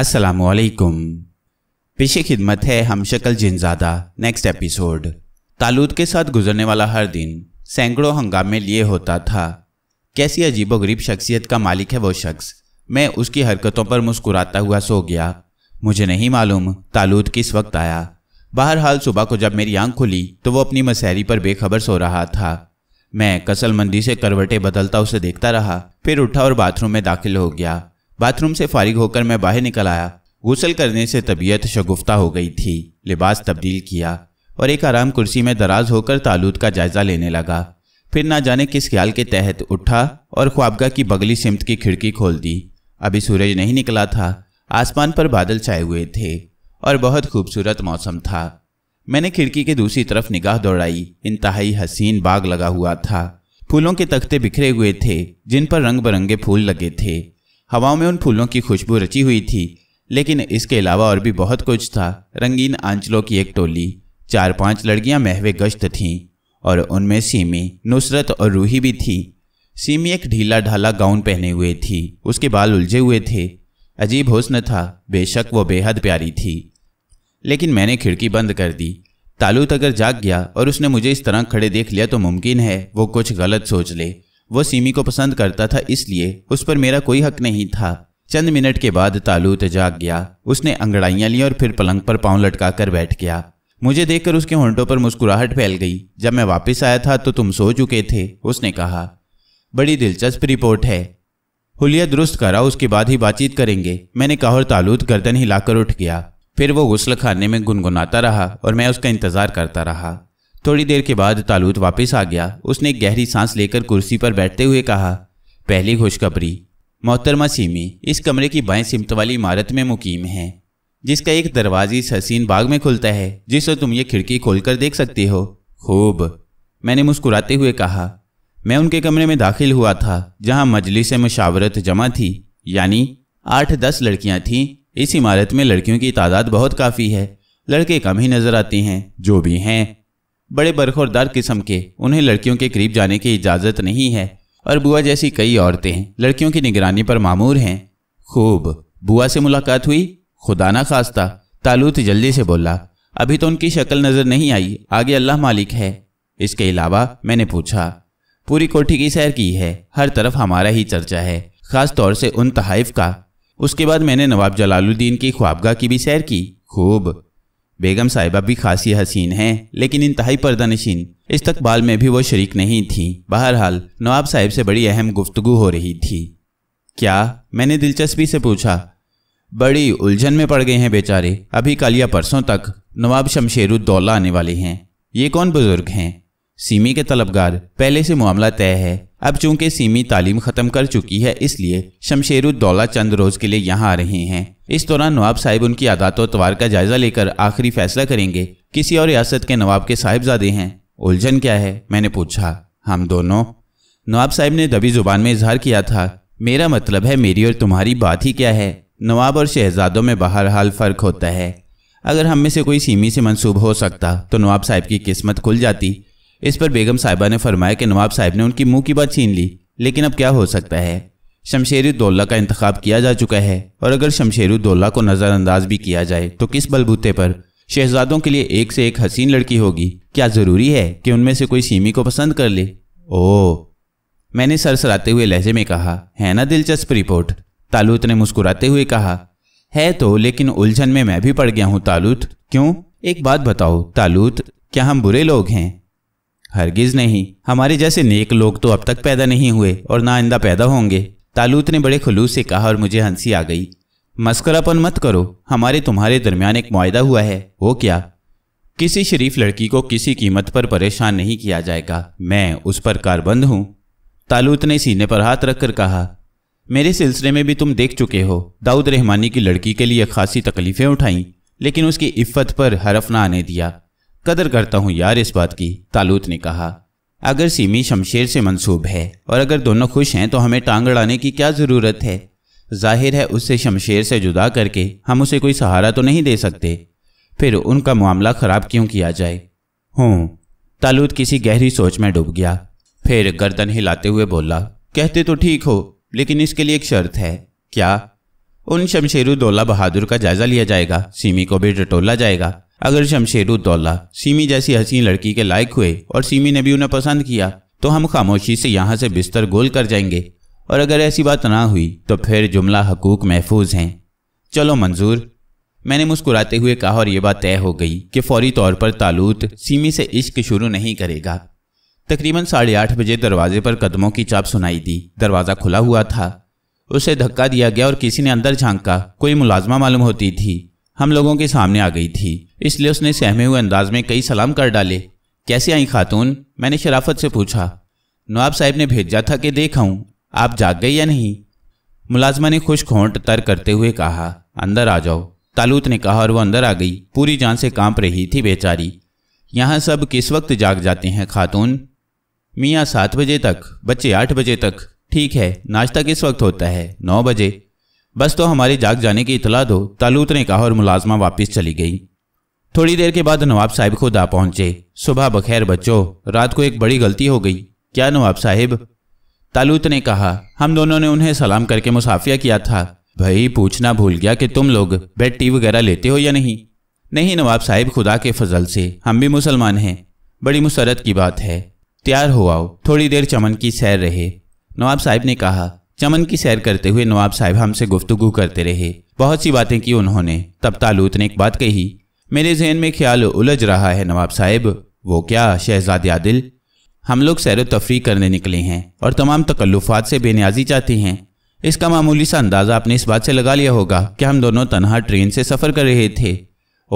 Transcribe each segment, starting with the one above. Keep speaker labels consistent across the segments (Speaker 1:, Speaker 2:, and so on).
Speaker 1: असलकुम पेश खिदमत है हम शक्ल जिनजादा नेक्स्ट एपिसोड तालुद के साथ गुजरने वाला हर दिन सैकड़ों हंगामे लिए होता था कैसी अजीबो गरीब शख्सियत का मालिक है वो शख्स मैं उसकी हरकतों पर मुस्कुराता हुआ सो गया मुझे नहीं मालूम तालुद किस वक्त आया बहरहाल सुबह को जब मेरी आंख खुली तो वो अपनी मसहरी पर बेखबर सो रहा था मैं कसलमंदी से करवटें बदलता उसे देखता रहा फिर उठा और बाथरूम में दाखिल हो गया बाथरूम से फारिग होकर मैं बाहर निकल आया गुसल करने से तबीयत शगुफ्ता हो गई थी लिबास तब्दील किया और एक आराम कुर्सी में दराज होकर तालूद का जायज़ा लेने लगा फिर ना जाने किस ख्याल के तहत उठा और ख्वाबगा की बगली सिमत की खिड़की खोल दी अभी सूरज नहीं निकला था आसमान पर बादल छाए हुए थे और बहुत खूबसूरत मौसम था मैंने खिड़की के दूसरी तरफ निगाह दौड़ाई इंतहाई हसीन बाग लगा हुआ था फूलों के तख्ते बिखरे हुए थे जिन पर रंग बिरंगे फूल लगे थे हवाओं में उन फूलों की खुशबू रची हुई थी लेकिन इसके अलावा और भी बहुत कुछ था रंगीन आंचलों की एक टोली चार पांच लड़कियां महवे गश्त थीं और उनमें सीमी नुसरत और रूही भी थी सीमी एक ढीला ढाला गाउन पहने हुए थी उसके बाल उलझे हुए थे अजीब हुस्न था बेशक वो बेहद प्यारी थी लेकिन मैंने खिड़की बंद कर दी तालूत अगर जाग गया और उसने मुझे इस तरह खड़े देख लिया तो मुमकिन है वो कुछ गलत सोच ले वो सीमी को पसंद करता था इसलिए उस पर मेरा कोई हक नहीं था चंद मिनट के बाद तालूत जाग गया उसने अंगड़ाइयां ली और फिर पलंग पर पाँव लटकाकर बैठ गया मुझे देखकर उसके होंटों पर मुस्कुराहट फैल गई जब मैं वापस आया था तो तुम सो चुके थे उसने कहा बड़ी दिलचस्प रिपोर्ट है हुलिया दुरुस्त करा उसके बाद ही बातचीत करेंगे मैंने कहा और तालूत गर्दन हिलाकर उठ गया फिर वो गुस्ल खाने में गुनगुनाता रहा और मैं उसका इंतजार करता रहा थोड़ी देर के बाद तालूत वापस आ गया उसने गहरी सांस लेकर कुर्सी पर बैठते हुए कहा पहली खुशखबरी मोहतरमा सीमी इस कमरे की बाएं सिमत वाली इमारत में मुकीम है जिसका एक दरवाजी हसीन बाग में खुलता है जिसे तुम ये खिड़की खोलकर देख सकती हो खूब मैंने मुस्कुराते हुए कहा मैं उनके कमरे में दाखिल हुआ था जहाँ मजलिस मशावरत जमा थी यानी आठ दस लड़कियाँ थीं इस इमारत में लड़कियों की तादाद बहुत काफ़ी है लड़के कम ही नज़र आती हैं जो भी हैं बड़े बरखोरदार किस्म के उन्हें लड़कियों के करीब जाने की इजाज़त नहीं है और बुआ जैसी कई औरतें लड़कियों की निगरानी पर मामूर हैं खूब बुआ से मुलाकात हुई खुदा ना खास्ता तालूत जल्दी से बोला अभी तो उनकी शक्ल नज़र नहीं आई आगे अल्लाह मालिक है इसके अलावा मैंने पूछा पूरी कोठी की सैर की है हर तरफ हमारा ही चर्चा है ख़ास तौर से उन तहाइफ का उसके बाद मैंने नवाब जलालुद्दीन की ख्वाबगाह की भी सैर की खूब बेगम साहिबा भी खासी हसीन हैं लेकिन इंतहाई नशीन इस्तकबाल में भी वो शरीक नहीं थी बहरहाल नवाब साहिब से बड़ी अहम गुफ्तगु हो रही थी क्या मैंने दिलचस्पी से पूछा बड़ी उलझन में पड़ गए हैं बेचारे अभी कल या परसों तक नवाब शमशेरुद्दौला आने वाले हैं ये कौन बुजुर्ग हैं सीमी के तलबगार पहले से मामला तय है अब चूंकि सीमी तालीम ख़त्म कर चुकी है इसलिए शमशेरुद्दौला चंद रोज़ के लिए यहाँ आ रहे हैं इस दौरान नवाब साहिब उनकी आदात और तवार का जायजा लेकर आखिरी फैसला करेंगे किसी और रियासत के नवाब के साहिबजादे हैं उलझन क्या है मैंने पूछा हम दोनों नवाब साहिब ने दबी जुबान में इजहार किया था मेरा मतलब है मेरी और तुम्हारी बात ही क्या है नवाब और शहजादों में बहरहाल फ़र्क होता है अगर हम में से कोई सीमी से मंसूब हो सकता तो नवाब साहिब की किस्मत खुल जाती इस पर बेगम साहिबा ने फरमाया कि नवाब साहिब ने उनकी मुंह की बात छीन ली लेकिन अब क्या हो सकता है शमशेरुद्दौला का इंतखब किया जा चुका है और अगर शमशेरुद्दौला को नज़रअंदाज भी किया जाए तो किस बलबूते पर शहजादों के लिए एक से एक हसीन लड़की होगी क्या ज़रूरी है कि उनमें से कोई सीमी को पसंद कर ले ओ मैंने सरसराते हुए लहजे में कहा है ना दिलचस्प रिपोर्ट तालुत ने मुस्कुराते हुए कहा है तो लेकिन उलझन में मैं भी पड़ गया हूँ तालुत क्यों एक बात बताओ तालुत क्या हम बुरे लोग हैं हरगिज नहीं हमारे जैसे नेक लोग तो अब तक पैदा नहीं हुए और ना आइंदा पैदा होंगे तालूत ने बड़े खलूस से कहा और मुझे हंसी आ गई मस्करापन मत करो हमारे तुम्हारे दरमियान एक मुआदा हुआ है वो क्या किसी शरीफ लड़की को किसी कीमत पर परेशान नहीं किया जाएगा मैं उस पर कारबंद हूं तालूत ने सीने पर हाथ रखकर कहा मेरे सिलसिले में भी तुम देख चुके हो दाऊद रहमानी की लड़की के लिए खासी तकलीफ़ें उठाईं लेकिन उसकी इफ़्फ़त पर हरफ ना आने दिया कदर करता हूँ यार इस बात की तालूत ने कहा अगर सीमी शमशेर से मंसूब है और अगर दोनों खुश हैं तो हमें टांग अड़ाने की क्या ज़रूरत है जाहिर है उससे शमशेर से जुदा करके हम उसे कोई सहारा तो नहीं दे सकते फिर उनका मामला ख़राब क्यों किया जाए हूँ तालुद किसी गहरी सोच में डूब गया फिर गर्दन हिलाते हुए बोला कहते तो ठीक हो लेकिन इसके लिए एक शर्त है क्या उन शमशेरु दौला बहादुर का जायज़ा लिया जाएगा सीमी को भी डटोला जाएगा अगर शमशेरुद्दौला सीमी जैसी हसीन लड़की के लायक हुए और सीमी ने भी उन्हें पसंद किया तो हम खामोशी से यहाँ से बिस्तर गोल कर जाएंगे और अगर ऐसी बात ना हुई तो फिर जुमला हकूक महफूज हैं चलो मंजूर मैंने मुस्कुराते हुए कहा और ये बात तय हो गई कि फौरी तौर पर तालूत सीमी से इश्क शुरू नहीं करेगा तकरीबन साढ़े आठ बजे दरवाजे पर कदमों की चाप सुनाई दी दरवाज़ा खुला हुआ था उसे धक्का दिया गया और किसी ने अंदर झांका कोई मुलाजमा मालूम होती थी हम लोगों के सामने आ गई थी इसलिए उसने सहमे हुए अंदाज में कई सलाम कर डाले कैसे आई खातून मैंने शराफत से पूछा नवाब साहब ने भेजा था कि देखाऊं आप जाग गए या नहीं मुलाजमा ने खुश खोंट तर करते हुए कहा अंदर आ जाओ तालूत ने कहा और वो अंदर आ गई पूरी जान से कांप रही थी बेचारी यहाँ सब किस वक्त जाग जाते हैं खातून मियाँ सात बजे तक बच्चे आठ बजे तक ठीक है नाश्ता किस वक्त होता है नौ बजे बस तो हमारे जाग जाने की इतला दो तालूत ने कहा और मुलाजमा वापस चली गई थोड़ी देर के बाद नवाब साहिब खुद आ पहुंचे सुबह बखैर बच्चों रात को एक बड़ी गलती हो गई क्या नवाब साहिब तालूत ने कहा हम दोनों ने उन्हें सलाम करके मुसाफिया किया था भाई पूछना भूल गया कि तुम लोग बेड टी वगैरह लेते हो या नहीं नहीं नवाब साहिब खुदा के फजल से हम भी मुसलमान हैं बड़ी मुसरत की बात है तैयार हो आओ थोड़ी देर चमन की सैर रहे नवाब साहिब ने कहा चमन की सैर करते हुए नवाब साहिब हमसे गुफ्तगु करते रहे बहुत सी बातें की उन्होंने तब तालूत ने एक बात कही मेरे जहन में ख्याल उलझ रहा है नवाब साहब वो क्या शहजाद आदिल हम लोग सैर तफरी करने निकले हैं और तमाम तकल्लुफात से बेनियाजी चाहते हैं इसका मामूली सा अंदाज़ा आपने इस बात से लगा लिया होगा कि हम दोनों तनहा ट्रेन से सफ़र कर रहे थे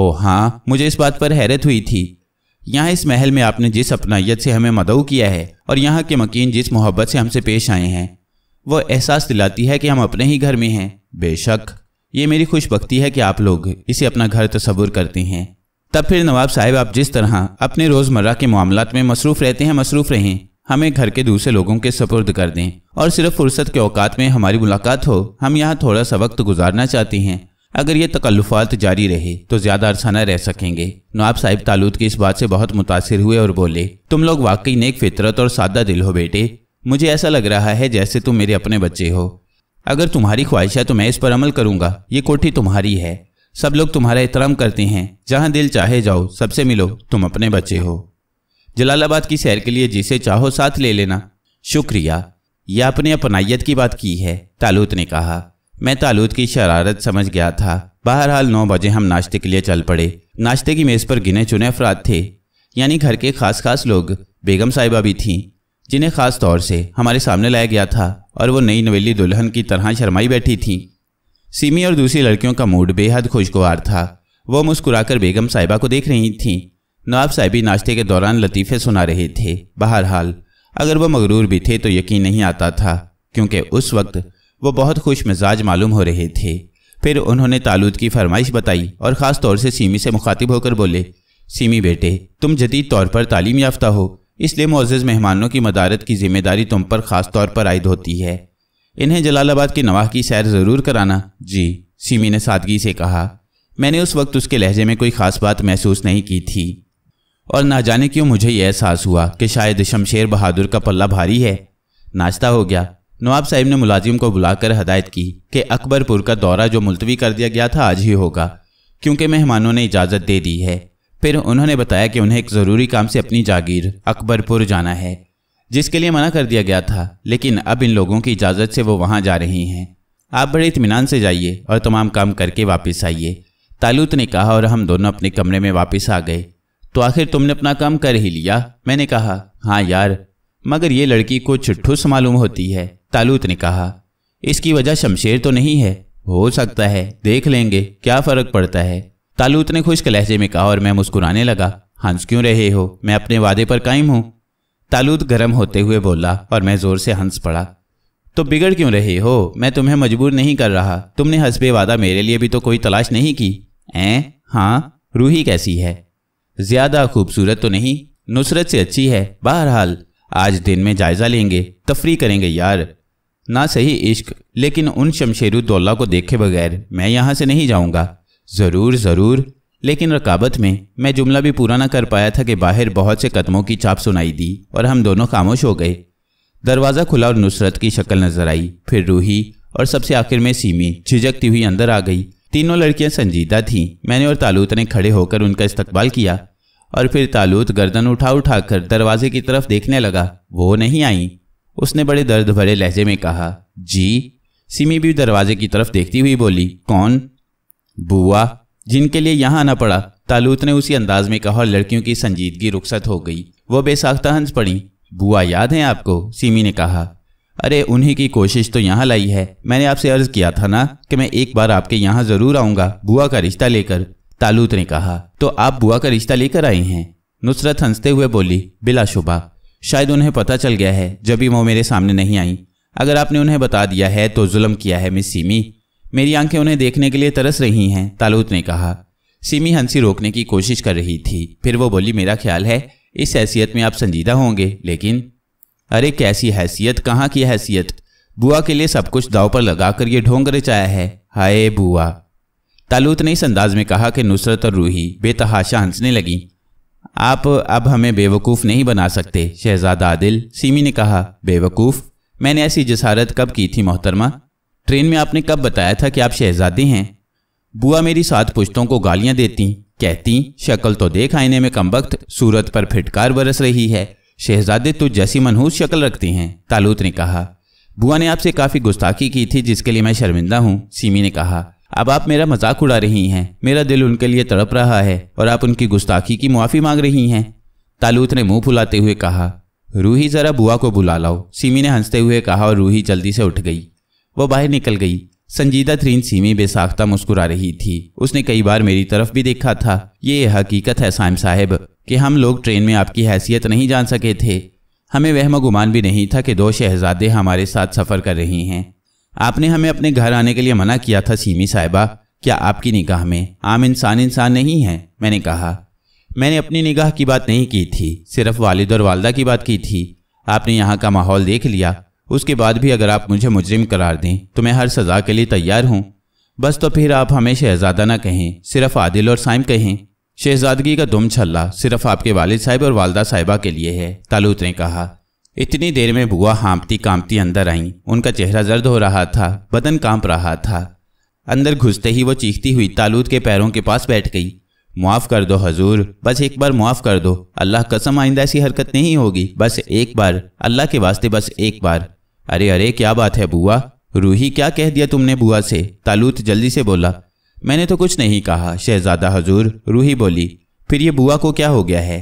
Speaker 1: ओह हाँ मुझे इस बात पर हैरत हुई थी यहाँ इस महल में आपने जिस अपनाइत से हमें मदऊ किया है और यहाँ के मकीन जिस मोहब्बत से हमसे पेश आए हैं वह एहसास दिलाती है कि हम अपने ही घर में हैं बेशक ये मेरी भक्ति है कि आप लोग इसे अपना घर तस्वुर करते हैं तब फिर नवाब साहब आप जिस तरह अपने रोज़मर्रा के मामला में मसरूफ़ रहते हैं मसरूफ़ रहें हमें घर के दूसरे लोगों के सपुर्द कर दें और सिर्फ फुर्सत के औकात में हमारी मुलाकात हो हम यहाँ थोड़ा सा वक्त गुजारना चाहते हैं अगर ये तकल्लुफात जारी रहे तो ज्यादा अरसा न रह सकेंगे नवाब साहिब तालूद की इस बात से बहुत मुतासर हुए और बोले तुम लोग वाकई नेक फितरत और सादा दिल हो बेटे मुझे ऐसा लग रहा है जैसे तुम मेरे अपने बच्चे हो अगर तुम्हारी ख्वाहिश है तो मैं इस पर अमल करूंगा ये कोठी तुम्हारी है सब लोग तुम्हारा एहतराम करते हैं जहां दिल चाहे जाओ सबसे मिलो तुम अपने बच्चे हो जलालाबाद की सैर के लिए जिसे चाहो साथ ले लेना शुक्रिया यह आपने अपनाइत की बात की है तालूत ने कहा मैं तालूत की शरारत समझ गया था बहरहाल नौ बजे हम नाश्ते के लिए चल पड़े नाश्ते की मेज़ पर गिने चुने अफराद थे यानी घर के खास खास लोग बेगम साहिबा भी थीं जिन्हें खास तौर से हमारे सामने लाया गया था और वो नई नवेली दुल्हन की तरह शर्माई बैठी थीं सीमी और दूसरी लड़कियों का मूड बेहद खुशगवार था वो मुस्कुराकर बेगम साहिबा को देख रही थीं नवाब साहिबी नाश्ते के दौरान लतीफ़े सुना रहे थे बहरहाल अगर वह मगरूर भी थे तो यकीन नहीं आता था क्योंकि उस वक्त वो बहुत खुश मिजाज मालूम हो रहे थे फिर उन्होंने तालुद की फरमाइश बताई और ख़ास तौर से सीमी से मुखातिब होकर बोले सीमी बेटे तुम जदीद तौर पर तालीम याफ्ता हो इसलिए मोजिज मेहमानों की मदारत की जिम्मेदारी तुम पर ख़ास तौर पर आयद होती है इन्हें जलालाबाद के नवाह की सैर ज़रूर कराना जी सीमी ने सादगी से कहा मैंने उस वक्त उसके लहजे में कोई ख़ास बात महसूस नहीं की थी और ना जाने क्यों मुझे यह एहसास हुआ कि शायद शमशेर बहादुर का पल्ला भारी है नाश्ता हो गया नवाब साहिब ने मुलाजिम को बुलाकर हदायत की कि अकबरपुर का दौरा जो मुलतवी कर दिया गया था आज ही होगा क्योंकि मेहमानों ने इजाज़त दे दी है फिर उन्होंने बताया कि उन्हें एक ज़रूरी काम से अपनी जागीर अकबरपुर जाना है जिसके लिए मना कर दिया गया था लेकिन अब इन लोगों की इजाज़त से वो वहाँ जा रही हैं आप बड़े इतमान से जाइए और तमाम काम करके वापस आइए तालुत ने कहा और हम दोनों अपने कमरे में वापस आ गए तो आखिर तुमने अपना काम कर ही लिया मैंने कहा हाँ यार मगर ये लड़की कुछ ठुस मालूम होती है तालुत ने कहा इसकी वजह शमशेर तो नहीं है हो सकता है देख लेंगे क्या फ़र्क पड़ता है तालूत ने खुश लहजे में कहा और मैं मुस्कुराने लगा हंस क्यों रहे हो मैं अपने वादे पर कायम हूं तालूत गर्म होते हुए बोला और मैं ज़ोर से हंस पड़ा तो बिगड़ क्यों रहे हो मैं तुम्हें मजबूर नहीं कर रहा तुमने हंसबे वादा मेरे लिए भी तो कोई तलाश नहीं की ऐ हाँ रूही कैसी है ज़्यादा खूबसूरत तो नहीं नुसरत से अच्छी है बहरहाल आज दिन में जायज़ा लेंगे तफरी करेंगे यार ना सही इश्क लेकिन उन शमशेरुद्दौला को देखे बगैर मैं यहां से नहीं जाऊंगा ज़रूर ज़रूर लेकिन रकाबत में मैं जुमला भी पूरा ना कर पाया था कि बाहर बहुत से कदमों की चाप सुनाई दी और हम दोनों खामोश हो गए दरवाज़ा खुला और नुसरत की शक्ल नजर आई फिर रूही और सबसे आखिर में सीमी झिझकती हुई अंदर आ गई तीनों लड़कियां संजीदा थीं मैंने और तालूत ने खड़े होकर उनका इस्तकबाल किया और फिर तालूत गर्दन उठा उठा कर दरवाजे की तरफ देखने लगा वो नहीं आई उसने बड़े दर्द भरे लहजे में कहा जी सिमी भी दरवाजे की तरफ देखती हुई बोली कौन बुआ जिनके लिए यहाँ आना पड़ा तालूत ने उसी अंदाज में कहा और लड़कियों की संजीदगी रुखसत हो गई वो बेसाख्ता हंस पड़ी बुआ याद है आपको सीमी ने कहा अरे उन्हीं की कोशिश तो यहाँ लाई है मैंने आपसे अर्ज किया था ना कि मैं एक बार आपके यहाँ जरूर आऊंगा बुआ का रिश्ता लेकर तालूत ने कहा तो आप बुआ का रिश्ता लेकर आए हैं नुसरत हंसते हुए बोली बिलाशुबा शायद उन्हें पता चल गया है जब भी वो मेरे सामने नहीं आई अगर आपने उन्हें बता दिया है तो जुल्म किया है मिस सीमी मेरी आंखें उन्हें देखने के लिए तरस रही हैं तालूत ने कहा सिमी हंसी रोकने की कोशिश कर रही थी फिर वो बोली मेरा ख्याल है इस हैसियत में आप संजीदा होंगे लेकिन अरे कैसी हैसियत कहाँ की हैसियत बुआ के लिए सब कुछ दाव पर लगाकर ये ढोंग रचाया है हाय बुआ तालूत ने इस अंदाज में कहा कि नुसरत और रूही बेतहाशा हंसने लगी आप अब हमें बेवकूफ़ नहीं बना सकते शहजादा आदिल सीमी ने कहा बेवकूफ़ मैंने ऐसी जसारत कब की थी मोहतरमा ट्रेन में आपने कब बताया था कि आप शहजादे हैं बुआ मेरी सात पुश्तों को गालियां देती कहती शक्ल तो देख आईने में कम वक्त सूरत पर फिटकार बरस रही है शहजादे तो जैसी मनहूस शक्ल रखती हैं तालूत ने कहा बुआ ने आपसे काफ़ी गुस्ताखी की थी जिसके लिए मैं शर्मिंदा हूँ सीमी ने कहा अब आप मेरा मजाक उड़ा रही हैं मेरा दिल उनके लिए तड़प रहा है और आप उनकी गुस्ताखी की मुआफ़ी मांग रही हैं तालूत ने मुंह फुलाते हुए कहा रूही ज़रा बुआ को बुला लाओ सीमी ने हंसते हुए कहा और रूही जल्दी से उठ गई वह बाहर निकल गई संजीदा थ्रीन सीमी बेसाख्ता मुस्कुरा रही थी उसने कई बार मेरी तरफ भी देखा था ये हकीकत है साइम साहब कि हम लोग ट्रेन में आपकी हैसियत नहीं जान सके थे हमें वहम गुमान भी नहीं था कि दो शहजादे हमारे साथ सफ़र कर रही हैं आपने हमें अपने घर आने के लिए मना किया था सीमी साहिबा क्या आपकी निगाह में आम इंसान इंसान नहीं है मैंने कहा मैंने अपनी निगाह की बात नहीं की थी सिर्फ वालिद और वालदा की बात की थी आपने यहाँ का माहौल देख लिया उसके बाद भी अगर आप मुझे मुजरिम करार दें तो मैं हर सज़ा के लिए तैयार हूँ बस तो फिर आप हमें शहजादा ना कहें सिर्फ आदिल और साइम कहें शहजादगी का दुम छल्ला सिर्फ आपके वालिद साहब और वालदा साहिबा के लिए है तालूत ने कहा इतनी देर में बुआ हाँपती कांपती अंदर आईं उनका चेहरा जर्द हो रहा था बदन कांप रहा था अंदर घुसते ही वो चीखती हुई तालूत के पैरों के पास बैठ गई मुआफ़ कर दो हजूर बस एक बार मुआफ़ कर दो अल्लाह कसम आइंदा ऐसी हरकत नहीं होगी बस एक बार अल्लाह के वास्ते बस एक बार अरे अरे क्या बात है बुआ रूही क्या कह दिया तुमने बुआ से तालूत जल्दी से बोला मैंने तो कुछ नहीं कहा शहजादा हजूर रूही बोली फिर ये बुआ को क्या हो गया है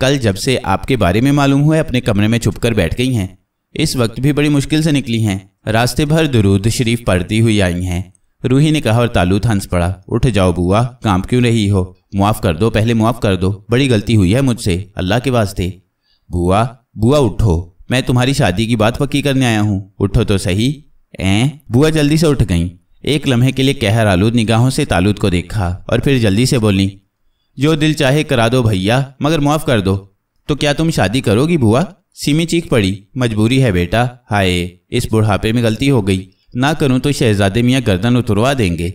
Speaker 1: कल जब से आपके बारे में मालूम हुआ अपने कमरे में छुपकर बैठ गई हैं इस वक्त भी बड़ी मुश्किल से निकली हैं रास्ते भर दुरूद शरीफ पढ़ती हुई आई हैं रूही ने कहा और तालूत हंस पड़ा उठ जाओ बुआ काम क्यों रही हो मुआफ़ कर दो पहले मुआफ़ कर दो बड़ी गलती हुई है मुझसे अल्लाह के वास्ते बुआ बुआ उठो मैं तुम्हारी शादी की बात पक्की करने आया हूँ उठो तो सही ए बुआ जल्दी से उठ गई एक लम्हे के लिए कहर आलूद निगाहों से तालूद को देखा और फिर जल्दी से बोली जो दिल चाहे करा दो भैया मगर मुआफ कर दो तो क्या तुम शादी करोगी बुआ सीमी चीख पड़ी मजबूरी है बेटा हाय इस बुढ़ापे में गलती हो गई ना करूं तो शहजादे मियाँ गर्दन उतरवा देंगे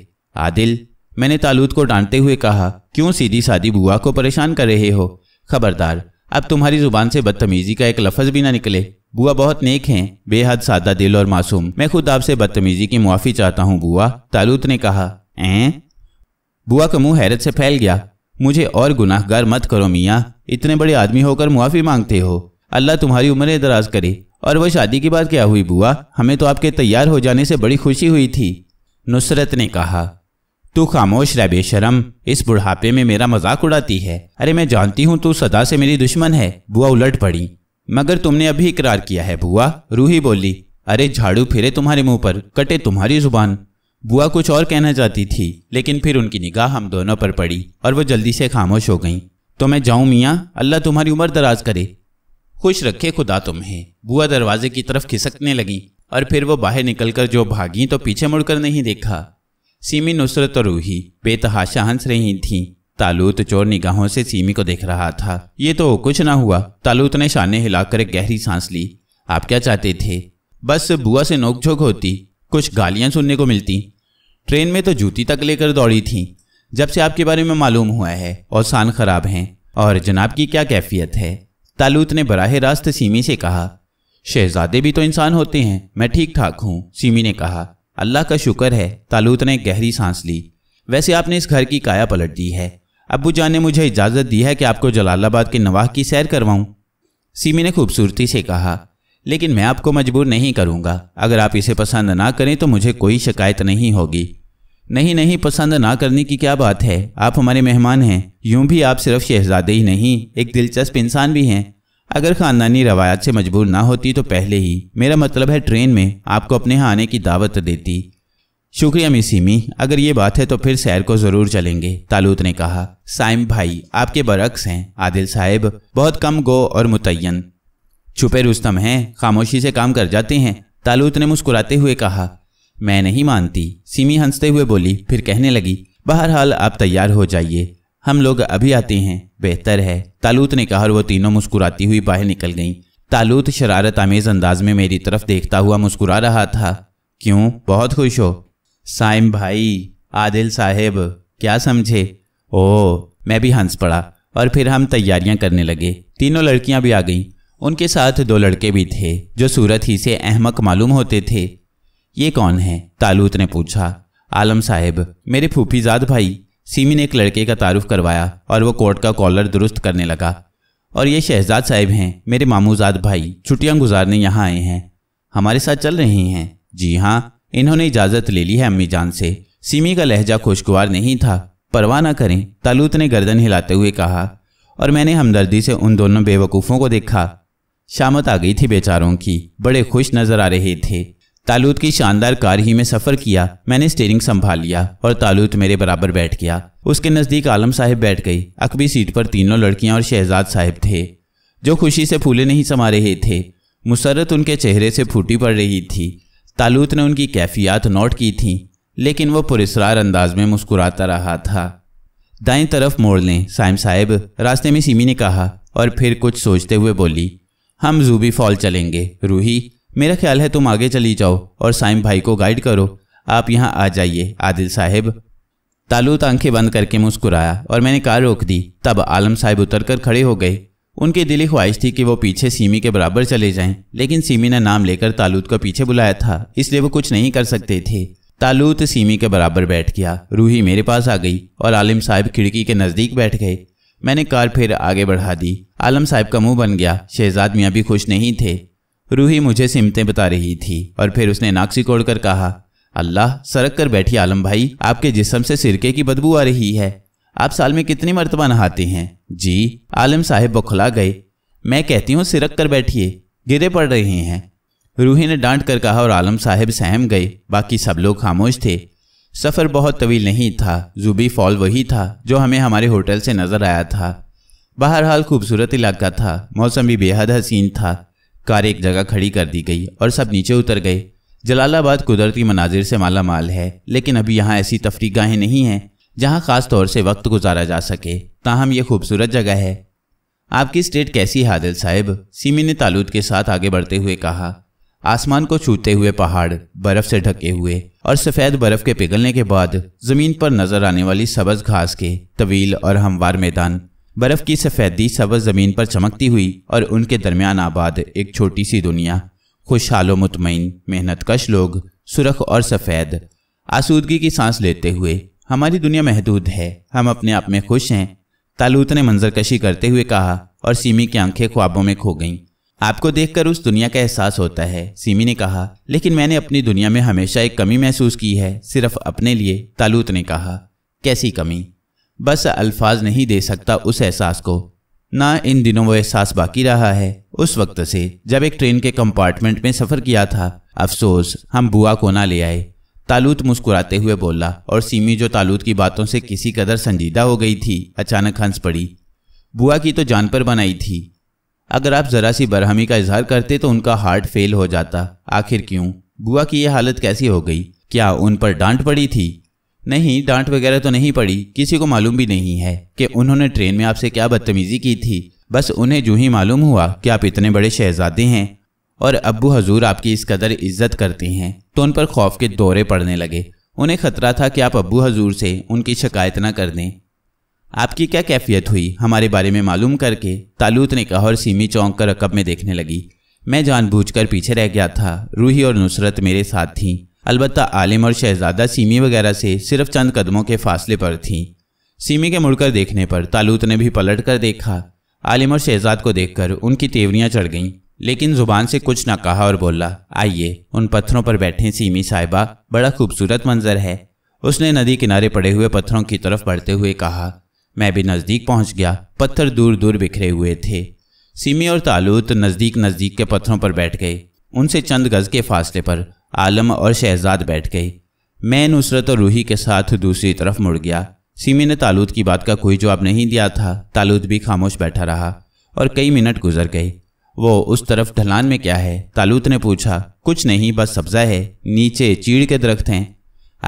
Speaker 1: आदिल मैंने तालूद को डांटते हुए कहा क्यों सीधी सादी बुआ को परेशान कर रहे हो खबरदार अब तुम्हारी जुबान से बदतमीजी का एक लफज भी ना निकले बुआ बहुत नेक हैं बेहद सादा दिल और मासूम मैं खुद आपसे बदतमीजी की मुआफ़ी चाहता हूँ बुआ तालूत ने कहा ऐ बुआ का मुंह हैरत से फैल गया मुझे और गुनाहगार मत करो मियाँ इतने बड़े आदमी होकर मुआफ़ी मांगते हो अल्लाह तुम्हारी उम्र दराज करे और वह शादी की बात क्या हुई बुआ हमें तो आपके तैयार हो जाने से बड़ी खुशी हुई थी नुसरत ने कहा तू खामोश रह बेशरम इस बुढ़ापे में मेरा मजाक उड़ाती है अरे मैं जानती हूँ तू सदा से मेरी दुश्मन है बुआ उलट पड़ी मगर तुमने अभी इकरार किया है बुआ रूही बोली अरे झाड़ू फिरे तुम्हारे मुंह पर कटे तुम्हारी जुबान बुआ कुछ और कहना चाहती थी लेकिन फिर उनकी निगाह हम दोनों पर पड़ी और वो जल्दी से खामोश हो गई तो मैं जाऊं मियाँ अल्लाह तुम्हारी उम्र दराज करे खुश रखे खुदा तुम्हें बुआ दरवाजे की तरफ खिसकने लगी और फिर वो बाहर निकलकर जो भागी तो पीछे मुड़कर नहीं देखा सीमी नुसरत और रूही बेतहाशा हंस रही थीं तालूत चोर निगाहों से सीमी को देख रहा था ये तो कुछ ना हुआ तालूत ने शाने हिलाकर एक गहरी सांस ली आप क्या चाहते थे बस बुआ से नोकझोंक होती कुछ गालियां सुनने को मिलती ट्रेन में तो जूती तक लेकर दौड़ी थी जब से आपके बारे में मालूम हुआ है और सान खराब हैं और जनाब की क्या कैफियत है तालूत ने बराह रास्त सीमी से कहा शहजादे भी तो इंसान होते हैं मैं ठीक ठाक हूँ सीमी ने कहा अल्लाह का शुक्र है तालूत ने गहरी सांस ली वैसे आपने इस घर की काया पलट दी है अबू जान ने मुझे इजाज़त दी है कि आपको जलालाबाद के नवाह की सैर करवाऊं सीमी ने खूबसूरती से कहा लेकिन मैं आपको मजबूर नहीं करूंगा अगर आप इसे पसंद ना करें तो मुझे कोई शिकायत नहीं होगी नहीं नहीं पसंद ना करने की क्या बात है आप हमारे मेहमान हैं यूं भी आप सिर्फ शहजादे ही नहीं एक दिलचस्प इंसान भी हैं अगर खानदानी रवायात से मजबूर ना होती तो पहले ही मेरा मतलब है ट्रेन में आपको अपने यहाँ आने की दावत देती शुक्रिया मिसीमी अगर ये बात है तो फिर सैर को ज़रूर चलेंगे तालूत ने कहा साइम भाई आपके बरक्स हैं आदिल साहिब बहुत कम गो और मुतयन छुपे रुस्तम हैं खामोशी से काम कर जाते हैं तालूत ने मुस्कुराते हुए कहा मैं नहीं मानती सीमी हंसते हुए बोली फिर कहने लगी बहरहाल आप तैयार हो जाइए हम लोग अभी आते हैं बेहतर है तालूत ने कहा और वो तीनों मुस्कुराती हुई बाहर निकल गईं तालूत शरारत आमेज अंदाज में मेरी तरफ देखता हुआ मुस्कुरा रहा था क्यों बहुत खुश हो साइम भाई आदिल साहेब क्या समझे ओह मैं भी हंस पड़ा और फिर हम तैयारियां करने लगे तीनों लड़कियां भी आ गईं उनके साथ दो लड़के भी थे जो सूरत ही से अहमक मालूम होते थे ये कौन है तालूत ने पूछा आलम साहेब मेरे फूफीजाद भाई सीमी ने एक लड़के का तारुफ करवाया और वो कोर्ट का कॉलर दुरुस्त करने लगा और ये शहजाद साहब हैं मेरे मामूजाद भाई छुट्टियाँ गुजारने यहाँ आए हैं हमारे साथ चल रहे हैं जी हाँ इन्होंने इजाज़त ले ली है अम्मी जान से सीमी का लहजा खुशगवार नहीं था परवाह ना करें तालूत ने गर्दन हिलाते हुए कहा और मैंने हमदर्दी से उन दोनों बेवकूफ़ों को देखा शामत आ गई थी बेचारों की बड़े खुश नज़र आ रहे थे तालूत की शानदार कार ही में सफर किया मैंने स्टेयरिंग संभाल लिया और तालूत मेरे बराबर बैठ गया उसके नज़दीक आलम साहब बैठ गई अकबी सीट पर तीनों लड़कियां और शहजाद साहब थे जो खुशी से फूले नहीं समा रहे थे मुसरत उनके चेहरे से फूटी पड़ रही थी तालूत ने उनकी कैफियत नोट की थी लेकिन वह पुरस्ार अंदाज में मुस्कुराता रहा था दाएं तरफ मोड़ लें साइम साहब रास्ते में सीमी ने कहा और फिर कुछ सोचते हुए बोली हम जूबी फॉल चलेंगे रूही मेरा ख्याल है तुम आगे चली जाओ और साइम भाई को गाइड करो आप यहाँ आ जाइए आदिल साहेब तालूत आंखें बंद करके मुस्कुराया और मैंने कार रोक दी तब आलम साहब उतर कर खड़े हो गए उनकी दिली ख्वाहिश थी कि वो पीछे सीमी के बराबर चले जाएं, लेकिन सीमी ने नाम लेकर तालूत को पीछे बुलाया था इसलिए वो कुछ नहीं कर सकते थे तालूत सीमी के बराबर बैठ गया रूही मेरे पास आ गई और आलम साहब खिड़की के नज़दीक बैठ गए मैंने कार फिर आगे बढ़ा दी आलम साहब का मुंह बन गया शहजाद मियाँ भी खुश नहीं थे रूही मुझे सिमतें बता रही थी और फिर उसने नाक सिकोड़ कर कहा अल्लाह सरक कर बैठी आलम भाई आपके जिसम से सिरके की बदबू आ रही है आप साल में कितनी मरतबा नहाते हैं जी आलम साहेब बखला गए मैं कहती हूँ सिरक कर बैठिए गिरे पड़ रहे हैं रूही ने डांट कर कहा और आलम साहेब सहम गए बाकी सब लोग खामोश थे सफ़र बहुत तवील नहीं था जुबी फॉल वही था जो हमें हमारे होटल से नज़र आया था बहरहाल खूबसूरत इलाका था मौसम भी बेहद हसीन था कार एक जगह खड़ी कर दी गई और सब नीचे उतर गए जलालाबाद कुदरती मनाजिर से माला माल है लेकिन अभी यहाँ ऐसी तफरी गाहें नहीं हैं जहाँ ख़ास तौर से वक्त गुजारा जा सके ताहम ये खूबसूरत जगह है आपकी स्टेट कैसी हादिल साहब सीमी ने तालुद के साथ आगे बढ़ते हुए कहा आसमान को छूते हुए पहाड़ बर्फ से ढके हुए और सफ़ेद बर्फ के पिघलने के बाद ज़मीन पर नज़र आने वाली सबज घास के तवील और हमवार मैदान बर्फ की सफेदी सबज जमीन पर चमकती हुई और उनके दरमियान आबाद एक छोटी सी दुनिया खुशहाल मुतमिन मेहनतकश लोग सुरख और सफ़ेद आसूदगी की सांस लेते हुए हमारी दुनिया महदूद है हम अपने आप में खुश हैं तालूत ने मंजरकशी करते हुए कहा और सीमी की आंखें ख्वाबों में खो गईं आपको देखकर उस दुनिया का एहसास होता है सीमी ने कहा लेकिन मैंने अपनी दुनिया में हमेशा एक कमी महसूस की है सिर्फ अपने लिए तालूत ने कहा कैसी कमी बस अल्फाज नहीं दे सकता उस एहसास को ना इन दिनों वो एहसास बाकी रहा है उस वक्त से जब एक ट्रेन के कंपार्टमेंट में सफ़र किया था अफसोस हम बुआ को ना ले आए तालूत मुस्कुराते हुए बोला और सीमी जो तालूत की बातों से किसी कदर संजीदा हो गई थी अचानक हंस पड़ी बुआ की तो जान पर बनाई थी अगर आप ज़रा सी बरहमी का इजहार करते तो उनका हार्ट फेल हो जाता आखिर क्यों बुआ की यह हालत कैसी हो गई क्या उन पर डांट पड़ी थी नहीं डांट वगैरह तो नहीं पड़ी किसी को मालूम भी नहीं है कि उन्होंने ट्रेन में आपसे क्या बदतमीजी की थी बस उन्हें जू ही मालूम हुआ कि आप इतने बड़े शहजादे हैं और अब्बू हजूर आपकी इस कदर इज्जत करती हैं तो उन पर खौफ के दौरे पड़ने लगे उन्हें खतरा था कि आप अब्बू हजूर से उनकी शिकायत ना कर दें आपकी क्या कैफियत हुई हमारे बारे में मालूम करके तालूत ने कहा और सीमी चौंक कर रकब में देखने लगी मैं जानबूझकर पीछे रह गया था रूही और नुसरत मेरे साथ थीं अलबत् आलिम और शहजादा सीमी वगैरह से सिर्फ चंद कदमों के फासले पर थीं सीमी के मुड़कर देखने पर तालूत ने भी पलट कर देखा आलिम और शहजाद को देखकर उनकी तेवरियाँ चढ़ गईं लेकिन जुबान से कुछ ना कहा और बोला आइए उन पत्थरों पर बैठे सीमी साहिबा बड़ा खूबसूरत मंजर है उसने नदी किनारे पड़े हुए पत्थरों की तरफ बढ़ते हुए कहा मैं भी नज़दीक पहुंच गया पत्थर दूर दूर बिखरे हुए थे सीमी और तालूत नज़दीक नज़दीक के पत्थरों पर बैठ गए उनसे चंद गज के फासले पर आलम और शहजाद बैठ गई मैं नुसरत और रूही के साथ दूसरी तरफ मुड़ गया सीमी ने तालुद की बात का कोई जवाब नहीं दिया था तालुद भी खामोश बैठा रहा और कई मिनट गुजर गए वो उस तरफ ढलान में क्या है तालुत ने पूछा कुछ नहीं बस सब्जा है नीचे चीड़ के दरख्त हैं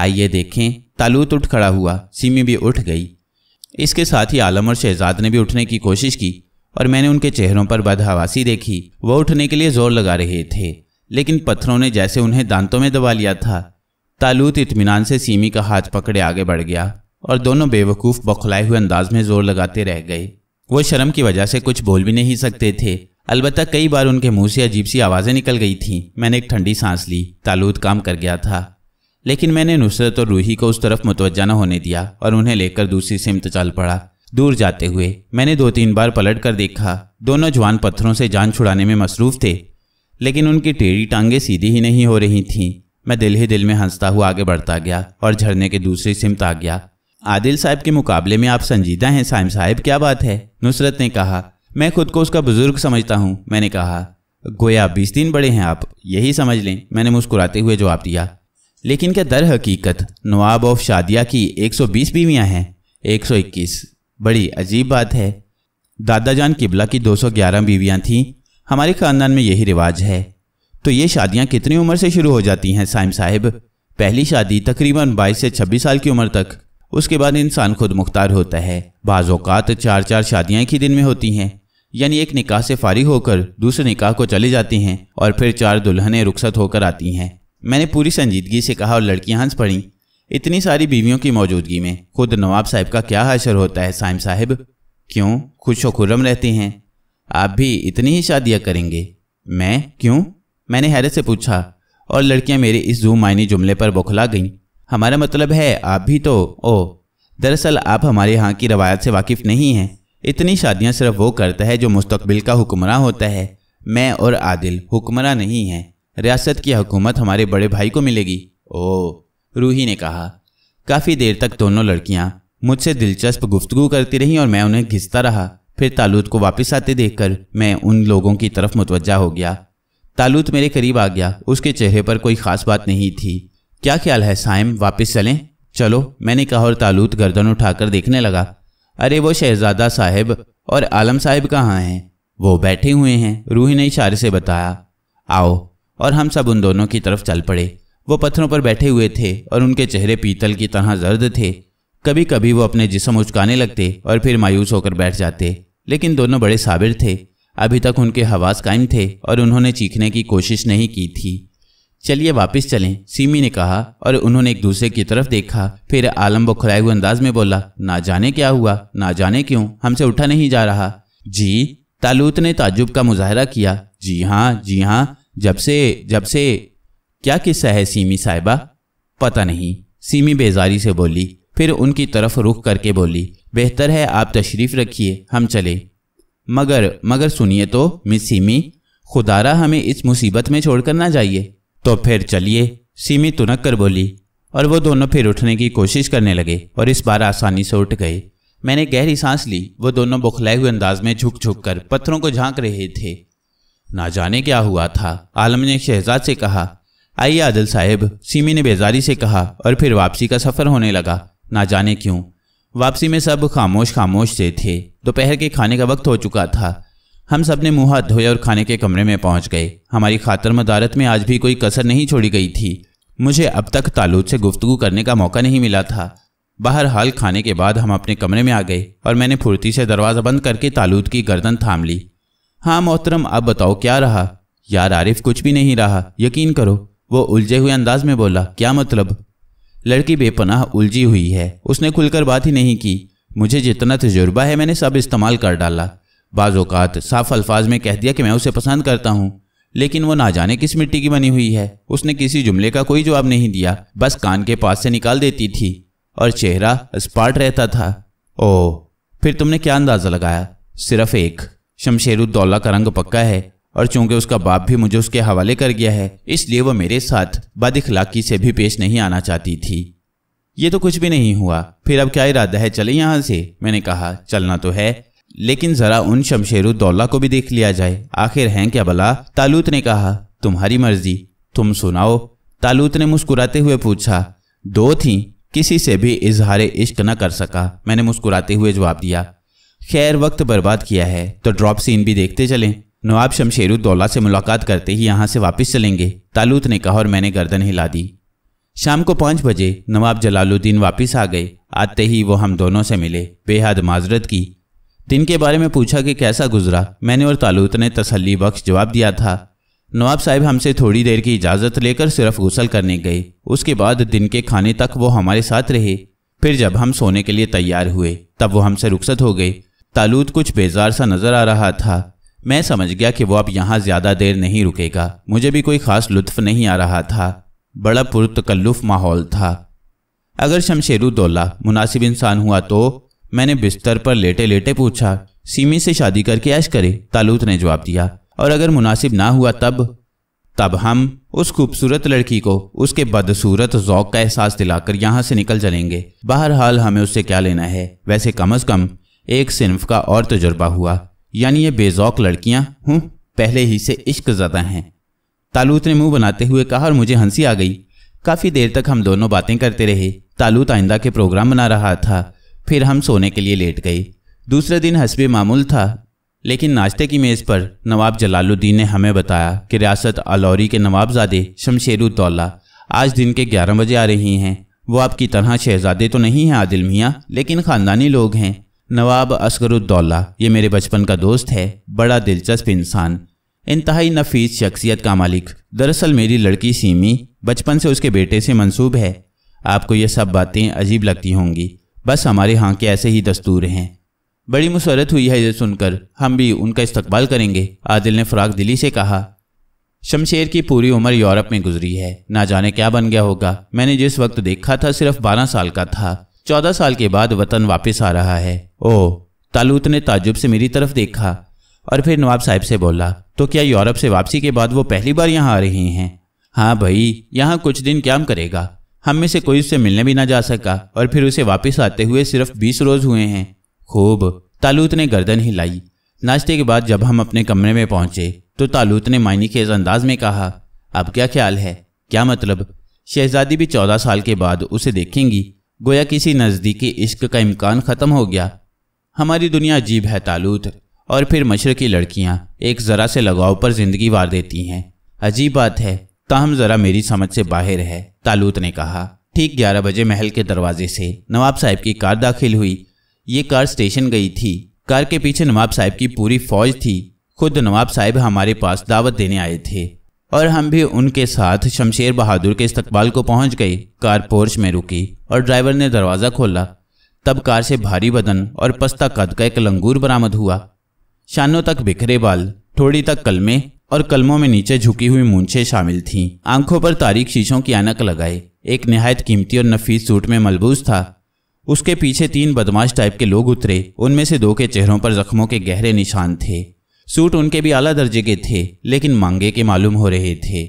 Speaker 1: आइए देखें तालुत उठ खड़ा हुआ सीमी भी उठ गई इसके साथ ही आलम और शहजाद ने भी उठने की कोशिश की और मैंने उनके चेहरों पर बदहवासी देखी वह उठने के लिए जोर लगा रहे थे लेकिन पत्थरों ने जैसे उन्हें दांतों में दबा लिया था तालूत इतमान से सीमी का हाथ पकड़े आगे बढ़ गया और दोनों बेवकूफ़ बौखलाए हुए अंदाज में जोर लगाते रह गए वो शर्म की वजह से कुछ बोल भी नहीं सकते थे अलबत् कई बार उनके मुंह से अजीब सी आवाज़ें निकल गई थीं मैंने एक ठंडी सांस ली तालूत काम कर गया था लेकिन मैंने नुसरत और रूही को उस तरफ मुतवजा न होने दिया और उन्हें लेकर दूसरी सिमत चल पड़ा दूर जाते हुए मैंने दो तीन बार पलट कर देखा दोनों जवान पत्थरों से जान छुड़ाने में मसरूफ थे लेकिन उनकी टेढ़ी टांगे सीधी ही नहीं हो रही थीं मैं दिल ही दिल में हंसता हुआ आगे बढ़ता गया और झरने के दूसरी सिमत आ गया आदिल साहब के मुकाबले में आप संजीदा हैं साइम साहब क्या बात है नुसरत ने कहा मैं खुद को उसका बुजुर्ग समझता हूँ मैंने कहा गोया बीस दिन बड़े हैं आप यही समझ लें मैंने मुस्कुराते हुए जवाब दिया लेकिन क्या दर हकीकत नवाब ऑफ शादिया की 120 बीवियां हैं 121 बड़ी अजीब बात है दादाजान किबला की 211 बीवियां थीं हमारे खानदान में यही रिवाज है तो ये शादियाँ कितनी उम्र से शुरू हो जाती हैं साइम साहिब पहली शादी तकरीबन 22 से 26 साल की उम्र तक उसके बाद इंसान खुद मुख्तार होता है बाज़ात चार चार शादियाँ एक ही दिन में होती हैं यानी एक निकाह से फारिग होकर दूसरे निकाह को चले जाती हैं और फिर चार दुल्हनें रुखसत होकर आती हैं मैंने पूरी संजीदगी से कहा और लड़कियाँ हंस पड़ी इतनी सारी बीवियों की मौजूदगी में खुद नवाब साहब का क्या असर होता है साइम साहब क्यों खुश व खुर्रम रहते हैं आप भी इतनी ही शादियां करेंगे मैं क्यों मैंने हैरत से पूछा और लड़कियां मेरे इस जू मायने जुमले पर बौखला गईं हमारा मतलब है आप भी तो ओ दरअसल आप हमारे यहाँ की रवायत से वाकिफ़ नहीं हैं इतनी शादियां सिर्फ वो करता है जो मुस्तबिल का हुक्मरान होता है मैं और आदिल हुक्मरान नहीं हैं रियासत की हुकूमत हमारे बड़े भाई को मिलेगी ओ रूही ने कहा काफ़ी देर तक दोनों लड़कियाँ मुझसे दिलचस्प गुफ्तगु करती रहीं और मैं उन्हें घिसता रहा फिर तालूत को वापस आते देखकर मैं उन लोगों की तरफ मुतवजा हो गया तालूत मेरे करीब आ गया उसके चेहरे पर कोई ख़ास बात नहीं थी क्या ख्याल है साइम वापस चलें चलो मैंने कहा और तालूत गर्दन उठाकर देखने लगा अरे वो शहजादा साहब और आलम साहब कहाँ हैं वो बैठे हुए हैं रूही ने इशारे से बताया आओ और हम सब उन दोनों की तरफ चल पड़े वो पत्थरों पर बैठे हुए थे और उनके चेहरे पीतल की तरह जर्द थे कभी कभी वो अपने जिसम उचकाने लगते और फिर मायूस होकर बैठ जाते लेकिन दोनों बड़े साबिर थे अभी तक उनके हवास कायम थे और उन्होंने चीखने की कोशिश नहीं की थी चलिए वापस चलें सीमी ने कहा और उन्होंने एक दूसरे की तरफ देखा फिर आलम खुलाए हुए अंदाज में बोला ना जाने क्या हुआ ना जाने क्यों हमसे उठा नहीं जा रहा जी तालूत ने ताजुब का मुजाहरा किया जी हाँ जी हाँ जब से जब से क्या किस्सा है सीमी साहिबा पता नहीं सीमी बेजारी से बोली फिर उनकी तरफ रुख करके बोली बेहतर है आप तशरीफ़ रखिए हम चले मगर मगर सुनिए तो मिस सीमी खुदारा हमें इस मुसीबत में छोड़कर ना जाइए तो फिर चलिए सीमी तुनक कर बोली और वो दोनों फिर उठने की कोशिश करने लगे और इस बार आसानी से उठ गए मैंने गहरी सांस ली वो दोनों बुखलाए हुए अंदाज में झुक झुक कर पत्थरों को झांक रहे थे ना जाने क्या हुआ था आलम ने शहजाद से कहा आइए आदिल साहेब सीमी ने बेजारी से कहा और फिर वापसी का सफ़र होने लगा ना जाने क्यों वापसी में सब खामोश खामोश से थे दोपहर के खाने का वक्त हो चुका था हम सब ने मुँह हाथ धोए और खाने के कमरे में पहुंच गए हमारी खातर मदारत में आज भी कोई कसर नहीं छोड़ी गई थी मुझे अब तक तालुद से गुफ्तगु करने का मौका नहीं मिला था बाहर हाल खाने के बाद हम अपने कमरे में आ गए और मैंने फुर्ती से दरवाज़ा बंद करके तालुद की गर्दन थाम ली हाँ मोहतरम अब बताओ क्या रहा यार आरिफ कुछ भी नहीं रहा यकीन करो वो उलझे हुए अंदाज में बोला क्या मतलब लड़की बेपनाह उलझी हुई है उसने खुलकर बात ही नहीं की मुझे जितना तजुर्बा है मैंने सब इस्तेमाल कर डाला बाज़ात साफ अल्फाज में कह दिया कि मैं उसे पसंद करता हूँ लेकिन वो ना जाने किस मिट्टी की बनी हुई है उसने किसी जुमले का कोई जवाब नहीं दिया बस कान के पास से निकाल देती थी और चेहरा स्पार्ट रहता था ओह फिर तुमने क्या अंदाज़ा लगाया सिर्फ एक शमशेरुद्दौला का रंग पक्का है और चूंकि उसका बाप भी मुझे उसके हवाले कर गया है इसलिए वो मेरे साथ बदखलाकी से भी पेश नहीं आना चाहती थी ये तो कुछ भी नहीं हुआ फिर अब क्या इरादा है चले यहाँ से मैंने कहा चलना तो है लेकिन जरा उन शमशेरुद्दौला को भी देख लिया जाए आखिर हैं क्या भला तालूत ने कहा तुम्हारी मर्जी तुम सुनाओ तालूत ने मुस्कुराते हुए पूछा दो थी किसी से भी इजहार इश्क न कर सका मैंने मुस्कुराते हुए जवाब दिया खैर वक्त बर्बाद किया है तो ड्रॉप सीन भी देखते चलें नवाब शमशेरुद्दौला से मुलाकात करते ही यहाँ से वापस चलेंगे तालूत ने कहा और मैंने गर्दन हिला दी शाम को पाँच बजे नवाब जलालुद्दीन वापस आ गए आते ही वो हम दोनों से मिले बेहद माजरत की दिन के बारे में पूछा कि कैसा गुजरा मैंने और तालूत ने तसली बख्श जवाब दिया था नवाब साहब हमसे थोड़ी देर की इजाज़त लेकर सिर्फ गुसल करने गए उसके बाद दिन के खाने तक वो हमारे साथ रहे फिर जब हम सोने के लिए तैयार हुए तब वो हमसे रुखसत हो गए तालूत कुछ बेजार सा नज़र आ रहा था मैं समझ गया कि वो अब यहाँ ज्यादा देर नहीं रुकेगा मुझे भी कोई खास लुत्फ नहीं आ रहा था बड़ा पुरतकल्लुफ माहौल था अगर शमशेरुद्दौला मुनासिब इंसान हुआ तो मैंने बिस्तर पर लेटे लेटे पूछा सीमी से शादी करके ऐश करे तालूत ने जवाब दिया और अगर मुनासिब ना हुआ तब तब हम उस खूबसूरत लड़की को उसके बदसूरत जौक का एहसास दिलाकर यहाँ से निकल चलेंगे बहरहाल हमें उससे क्या लेना है वैसे कम अज कम एक सिनफ का और तजुर्बा हुआ यानी ये बेजौक लड़कियां हूँ पहले ही से इश्क ज़दा हैं तालूत ने मुंह बनाते हुए कहा और मुझे हंसी आ गई काफ़ी देर तक हम दोनों बातें करते रहे तालूत आइंदा के प्रोग्राम बना रहा था फिर हम सोने के लिए लेट गए दूसरे दिन हसबी मामूल था लेकिन नाश्ते की मेज़ पर नवाब जलालुद्दीन ने हमें बताया कि रियासत अलौरी के नवाबजादे शमशेरुद्दौला आज दिन के ग्यारह बजे आ रही हैं वो आपकी तरह शहजादे तो नहीं हैं आदिल मियाँ लेकिन ख़ानदानी लोग हैं नवाब असगरुद्दौला ये मेरे बचपन का दोस्त है बड़ा दिलचस्प इंसान इंतहाई नफीस शख्सियत का मालिक दरअसल मेरी लड़की सीमी बचपन से उसके बेटे से मंसूब है आपको ये सब बातें अजीब लगती होंगी बस हमारे यहाँ के ऐसे ही दस्तूर हैं बड़ी मुसरत हुई है ये सुनकर हम भी उनका इस्तकबाल करेंगे आदिल ने फ़राग दिली से कहा शमशेर की पूरी उम्र यूरोप में गुजरी है ना जाने क्या बन गया होगा मैंने जिस वक्त देखा था सिर्फ बारह साल का था चौदह साल के बाद वतन वापस आ रहा है ओह तालूत ने ताजुब से मेरी तरफ देखा और फिर नवाब साहब से बोला तो क्या यूरोप से वापसी के बाद वो पहली बार यहाँ आ रही हैं हाँ भाई यहाँ कुछ दिन क्या करेगा हम में से कोई उससे मिलने भी ना जा सका और फिर उसे वापस आते हुए सिर्फ बीस रोज हुए हैं खूब तालूत ने गर्दन हिलाई नाश्ते के बाद जब हम अपने कमरे में पहुंचे तो तालूत ने मायनी खेज अंदाज में कहा अब क्या ख्याल है क्या मतलब शहजादी भी चौदह साल के बाद उसे देखेंगी गोया किसी नज़दीकी इश्क का इम्कान ख़त्म हो गया हमारी दुनिया अजीब है तालूत और फिर मशर की लड़कियाँ एक ज़रा से लगाव पर ज़िंदगी वार देती हैं अजीब बात है ताहम ज़रा मेरी समझ से बाहर है तालूत ने कहा ठीक ग्यारह बजे महल के दरवाजे से नवाब साहब की कार दाखिल हुई ये कार स्टेशन गई थी कार के पीछे नवाब साहब की पूरी फौज थी खुद नवाब साहब हमारे पास दावत देने आए थे और हम भी उनके साथ शमशेर बहादुर के इस्तकबाल को पहुंच गए कार पोर्च में रुकी और ड्राइवर ने दरवाज़ा खोला तब कार से भारी बदन और पस्ता कद का एक लंगूर बरामद हुआ शानों तक बिखरे बाल थोड़ी तक कलमे और कलमों में नीचे झुकी हुई मूंछे शामिल थीं आंखों पर तारीख शीशों की आनक लगाए एक नहायत कीमती और नफीस सूट में मलबूस था उसके पीछे तीन बदमाश टाइप के लोग उतरे उनमें से दो के चेहरों पर जख्मों के गहरे निशान थे सूट उनके भी आला दर्जे के थे लेकिन मांगे के मालूम हो रहे थे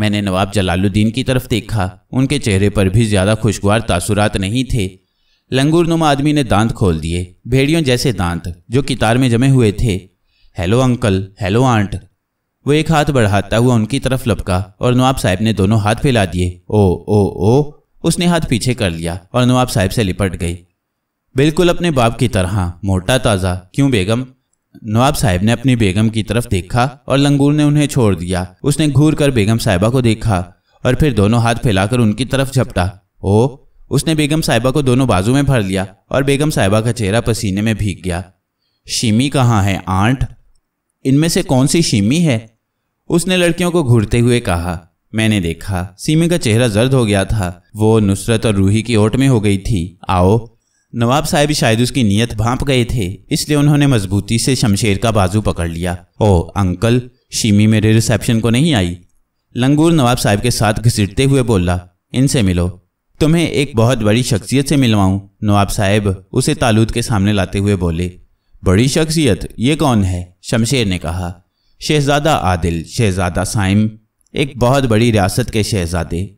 Speaker 1: मैंने नवाब जलालुद्दीन की तरफ देखा उनके चेहरे पर भी ज़्यादा खुशगवार तासुरात नहीं थे लंगूरनुमा आदमी ने दांत खोल दिए भेड़ियों जैसे दांत जो कितार में जमे हुए थे हेलो अंकल हेलो आंट वो एक हाथ बढ़ाता हुआ उनकी तरफ लपका और नवाब साहब ने दोनों हाथ फैला दिए ओ ओ ओ उसने हाथ पीछे कर लिया और नवाब साहब से लिपट गई बिल्कुल अपने बाप की तरह मोटा ताज़ा क्यों बेगम नवाब साहब ने अपनी बेगम की तरफ देखा और लंगूर ने उन्हें छोड़ दिया उसने घूर कर बेगम साहिबा को देखा और फिर दोनों हाथ फैलाकर उनकी तरफ झपटा ओ उसने बेगम साहिबा को दोनों बाजू में भर लिया और बेगम साहिबा का चेहरा पसीने में भीग गया शिमी कहाँ है आंट इनमें से कौन सी शिमी है उसने लड़कियों को घूरते हुए कहा मैंने देखा सीमी का चेहरा जर्द हो गया था वो नुसरत और रूही की ओट में हो गई थी आओ नवाब साहब शायद उसकी नीयत भांप गए थे इसलिए उन्होंने मजबूती से शमशेर का बाजू पकड़ लिया ओ अंकल शीमी मेरे रिसेप्शन को नहीं आई लंगूर नवाब साहब के साथ घसीटते हुए बोला इनसे मिलो तुम्हें एक बहुत बड़ी शख्सियत से मिलवाऊं नवाब साहब उसे तालूद के सामने लाते हुए बोले बड़ी शख्सियत ये कौन है शमशेर ने कहा शहजादा आदिल शहजादा साइम एक बहुत बड़ी रियासत के शहजादे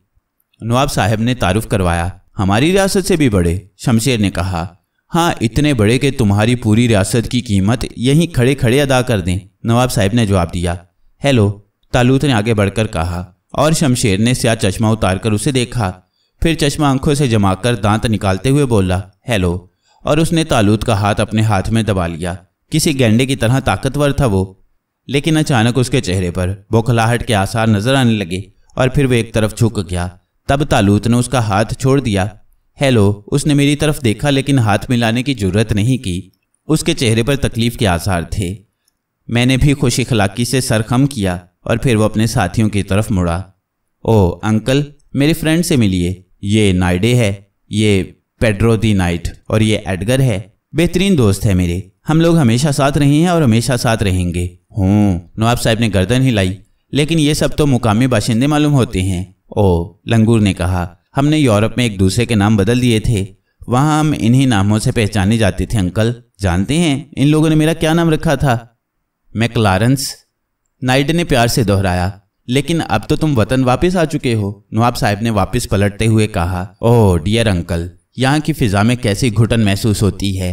Speaker 1: नवाब साहब ने तारुफ करवाया हमारी रियासत से भी बड़े शमशेर ने कहा हाँ इतने बड़े कि तुम्हारी पूरी रियासत की कीमत यहीं खड़े खड़े अदा कर दें नवाब साहब ने जवाब दिया हेलो तालूत ने आगे बढ़कर कहा और शमशेर ने स्या चश्मा उतार कर उसे देखा फिर चश्मा आंखों से जमा कर दांत निकालते हुए बोला हेलो और उसने तालूत का हाथ अपने हाथ में दबा लिया किसी गेंडे की तरह ताकतवर था वो लेकिन अचानक उसके चेहरे पर बौखलाहट के आसार नजर आने लगे और फिर वह एक तरफ झुक गया तब तालूत ने उसका हाथ छोड़ दिया हेलो उसने मेरी तरफ देखा लेकिन हाथ मिलाने की जरूरत नहीं की उसके चेहरे पर तकलीफ के आसार थे मैंने भी खुश इखलाकी से सर खम किया और फिर वो अपने साथियों की तरफ मुड़ा ओ अंकल मेरे फ्रेंड से मिलिए ये नाइडे है ये पेड्रो दी नाइट और ये एडगर है बेहतरीन दोस्त है मेरे हम लोग हमेशा साथ रहे हैं और हमेशा साथ रहेंगे हूँ नवाब साहब ने गर्दन हिलाई लेकिन ये सब तो मुकामी बाशिंदे मालूम होते हैं ओ लंगूर ने कहा हमने यूरोप में एक दूसरे के नाम बदल दिए थे वहां हम इन्हीं नामों से पहचाने जाते थे अंकल जानते हैं इन लोगों ने मेरा क्या नाम रखा था मैं क्लारेंस नाइड ने प्यार से दोहराया लेकिन अब तो तुम वतन वापस आ चुके हो नवाब साहब ने वापस पलटते हुए कहा ओह डियर अंकल यहाँ की फिजा में कैसी घुटन महसूस होती है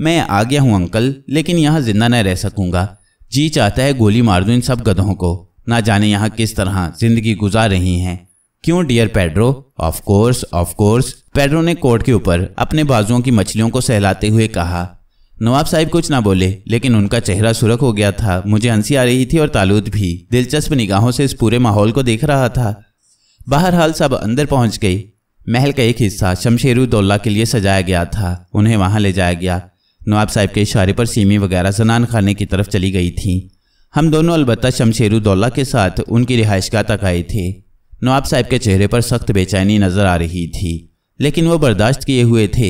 Speaker 1: मैं आ गया हूँ अंकल लेकिन यहाँ जिंदा न रह सकूंगा जी चाहता है गोली मार दूँ इन सब गधों को ना जाने यहाँ किस तरह जिंदगी गुजार रही हैं क्यों dear Pedro of course of course Pedro ने कोर्ट के ऊपर अपने बाजुओं की मछलियों को सहलाते हुए कहा नवाब साहब कुछ ना बोले लेकिन उनका चेहरा सुरख हो गया था मुझे हंसी आ रही थी और तालुद भी दिलचस्प निगाहों से इस पूरे माहौल को देख रहा था बहरहाल सब अंदर पहुंच गई महल का एक हिस्सा शमशेरुद्दौला के लिए सजाया गया था उन्हें वहां ले जाया गया नवाब साहब के इशारे पर सीमी वगैरह जनान खाने की तरफ चली गई थी हम दोनों अलबत्त शमशेरुद्दौला के साथ उनकी रिहाइश का तक आए थे नवाब साहब के चेहरे पर सख्त बेचैनी नजर आ रही थी लेकिन वो बर्दाश्त किए हुए थे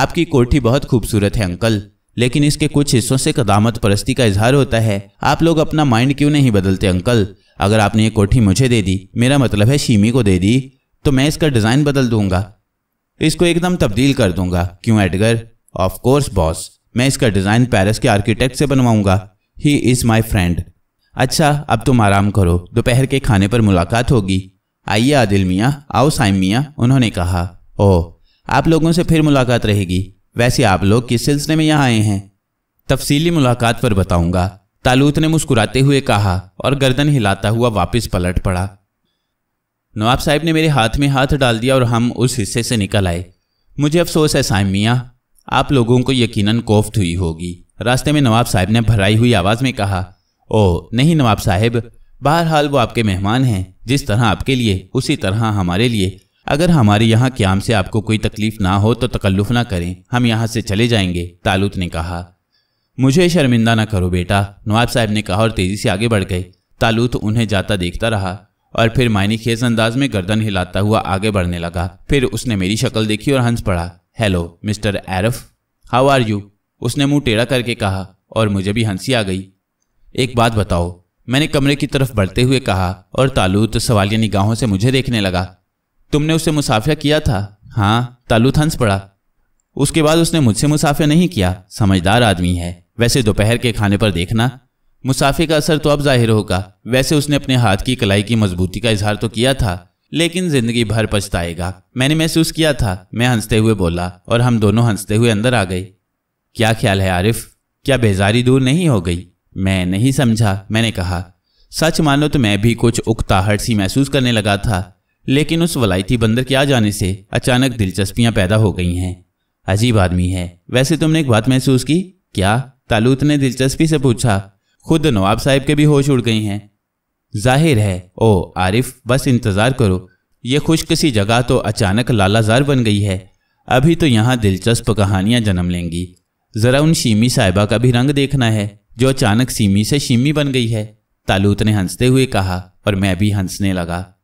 Speaker 1: आपकी कोठी बहुत खूबसूरत है अंकल लेकिन इसके कुछ हिस्सों से कदामत परस्ती का इजहार होता है आप लोग अपना माइंड क्यों नहीं बदलते अंकल अगर आपने ये कोठी मुझे दे दी मेरा मतलब है शीमी को दे दी तो मैं इसका डिज़ाइन बदल दूंगा इसको एकदम तब्दील कर दूंगा क्यों एडगर ऑफ कोर्स बॉस मैं इसका डिज़ाइन पेरिस के आर्किटेक्ट से बनवाऊंगा ही इज़ माई फ्रेंड अच्छा अब तुम आराम करो दोपहर के खाने पर मुलाकात होगी आइए आदिल मियाँ आओ साइम मियाँ उन्होंने कहा ओह आप लोगों से फिर मुलाकात रहेगी वैसे आप लोग किस सिलसिले में यहाँ आए हैं तफसीली मुलाकात पर बताऊंगा तालूत ने मुस्कुराते हुए कहा और गर्दन हिलाता हुआ वापस पलट पड़ा नवाब साहब ने मेरे हाथ में हाथ डाल दिया और हम उस हिस्से से निकल आए मुझे अफसोस है साइम मियाँ आप लोगों को यकीनन कोफ्त हुई होगी रास्ते में नवाब साहब ने भराई हुई आवाज़ में कहा ओ नहीं नवाब साहब बहरहाल वो आपके मेहमान हैं जिस तरह आपके लिए उसी तरह हमारे लिए अगर हमारे यहाँ क्याम से आपको कोई तकलीफ ना हो तो तकल्लुफ ना करें हम यहाँ से चले जाएंगे तालुत ने कहा मुझे शर्मिंदा ना करो बेटा नवाब साहब ने कहा और तेजी से आगे बढ़ गए तालुत उन्हें जाता देखता रहा और फिर मायनी खेज अंदाज में गर्दन हिलाता हुआ आगे बढ़ने लगा फिर उसने मेरी शक्ल देखी और हंस पड़ा हेलो मिस्टर एरफ हाउ आर यू उसने मुंह टेढ़ा करके कहा और मुझे भी हंसी आ गई एक बात बताओ मैंने कमरे की तरफ बढ़ते हुए कहा और तालूत सवालिया निगाहों से मुझे देखने लगा तुमने उसे मुसाफिया किया था हाँ तालूत हंस पड़ा उसके बाद उसने मुझसे मुसाफिया नहीं किया समझदार आदमी है वैसे दोपहर के खाने पर देखना मुसाफे का असर तो अब जाहिर होगा वैसे उसने अपने हाथ की कलाई की मजबूती का इजहार तो किया था लेकिन जिंदगी भर पछताएगा मैंने महसूस किया था मैं हंसते हुए बोला और हम दोनों हंसते हुए अंदर आ गए क्या ख्याल है आरिफ क्या बेजारी दूर नहीं हो गई मैं नहीं समझा मैंने कहा सच मानो तो मैं भी कुछ उकताहट सी महसूस करने लगा था लेकिन उस वलायती बंदर के आ जाने से अचानक दिलचस्पियां पैदा हो गई हैं अजीब आदमी है वैसे तुमने एक बात महसूस की क्या तालूत ने दिलचस्पी से पूछा खुद नवाब साहब के भी होश उड़ गई हैं जाहिर है ओ आरिफ बस इंतज़ार करो ये खुश्क सी जगह तो अचानक लालाजार बन गई है अभी तो यहाँ दिलचस्प कहानियां जन्म लेंगी ज़रा उन शीमी साहिबा का भी रंग देखना है जो अचानक सीमी से शीमी बन गई है तालूत ने हंसते हुए कहा और मैं भी हंसने लगा